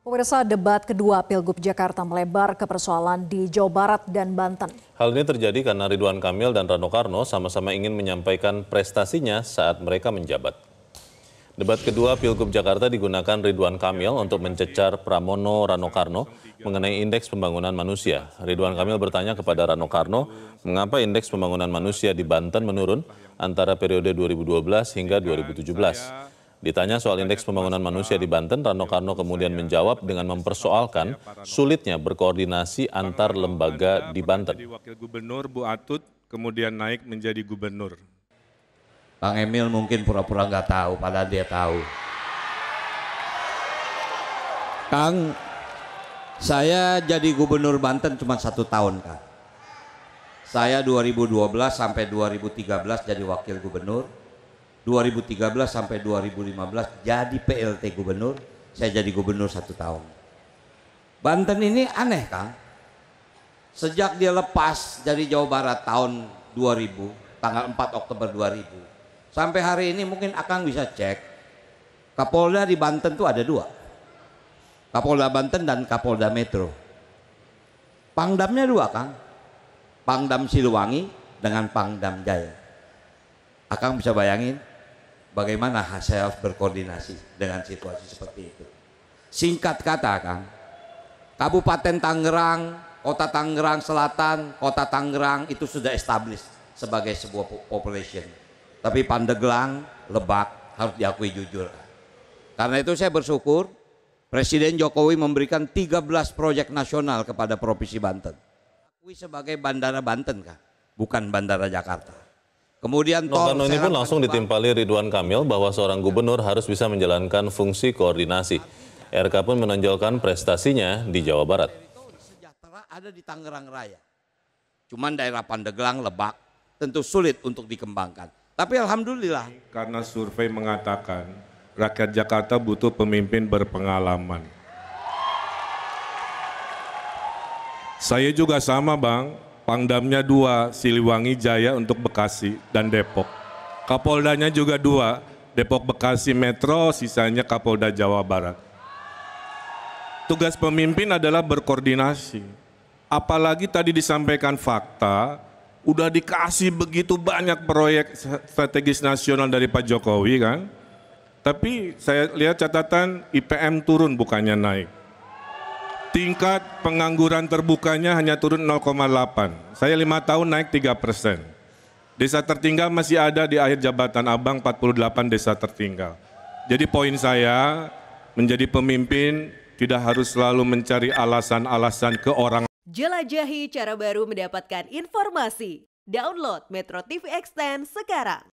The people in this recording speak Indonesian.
Pemirsa debat kedua Pilgub Jakarta melebar ke persoalan di Jawa Barat dan Banten. Hal ini terjadi karena Ridwan Kamil dan Rano Karno sama-sama ingin menyampaikan prestasinya saat mereka menjabat. Debat kedua Pilgub Jakarta digunakan Ridwan Kamil untuk mencecar Pramono Rano Karno mengenai indeks pembangunan manusia. Ridwan Kamil bertanya kepada Rano Karno, mengapa indeks pembangunan manusia di Banten menurun antara periode 2012 hingga 2017. Ditanya soal indeks pembangunan manusia di Banten, Rano Karno kemudian menjawab dengan mempersoalkan sulitnya berkoordinasi antar lembaga di Banten. Wakil Gubernur Bu Atut kemudian naik menjadi gubernur. Bang Emil mungkin pura-pura nggak tahu, padahal dia tahu. Kang, saya jadi gubernur Banten cuma satu tahun, Kang. Saya 2012 sampai 2013 jadi wakil gubernur 2013 sampai 2015 jadi PLT gubernur, saya jadi gubernur satu tahun. Banten ini aneh Kang, sejak dia lepas dari Jawa Barat tahun 2000, tanggal 4 Oktober 2000, sampai hari ini mungkin akan bisa cek, Kapolda di Banten tuh ada dua, Kapolda Banten dan Kapolda Metro. Pangdamnya dua Kang, Pangdam Siluwangi dengan Pangdam Jaya. Akang bisa bayangin Bagaimana saya harus berkoordinasi dengan situasi seperti itu? Singkat kata, kan Kabupaten Tangerang, Kota Tangerang Selatan, Kota Tangerang itu sudah established sebagai sebuah population. Tapi Pandeglang, Lebak harus diakui jujur. Karena itu saya bersyukur Presiden Jokowi memberikan 13 proyek nasional kepada Provinsi Banten. Akui sebagai Bandara Banten, kan? bukan Bandara Jakarta. Kemudian tol Notano ini pun langsung ditimpali Ridwan Kamil bahwa seorang gubernur harus bisa menjalankan fungsi koordinasi. RK pun menonjolkan prestasinya di Jawa Barat. Sejahtera Ada di Tangerang Raya. Cuman daerah Pandeglang, Lebak tentu sulit untuk dikembangkan. Tapi alhamdulillah. Karena survei mengatakan rakyat Jakarta butuh pemimpin berpengalaman. Saya juga sama, Bang. Pangdamnya dua, Siliwangi Jaya untuk Bekasi dan Depok. Kapoldanya juga dua, Depok Bekasi Metro, sisanya Kapolda Jawa Barat. Tugas pemimpin adalah berkoordinasi. Apalagi tadi disampaikan fakta, udah dikasih begitu banyak proyek strategis nasional dari Pak Jokowi kan. Tapi saya lihat catatan IPM turun bukannya naik. Tingkat pengangguran terbukanya hanya turun 0,8. Saya lima tahun naik 3 persen. Desa tertinggal masih ada di akhir jabatan abang 48 desa tertinggal. Jadi poin saya menjadi pemimpin tidak harus selalu mencari alasan-alasan ke orang. Jelajahi cara baru mendapatkan informasi. Download Metro TV Extend sekarang.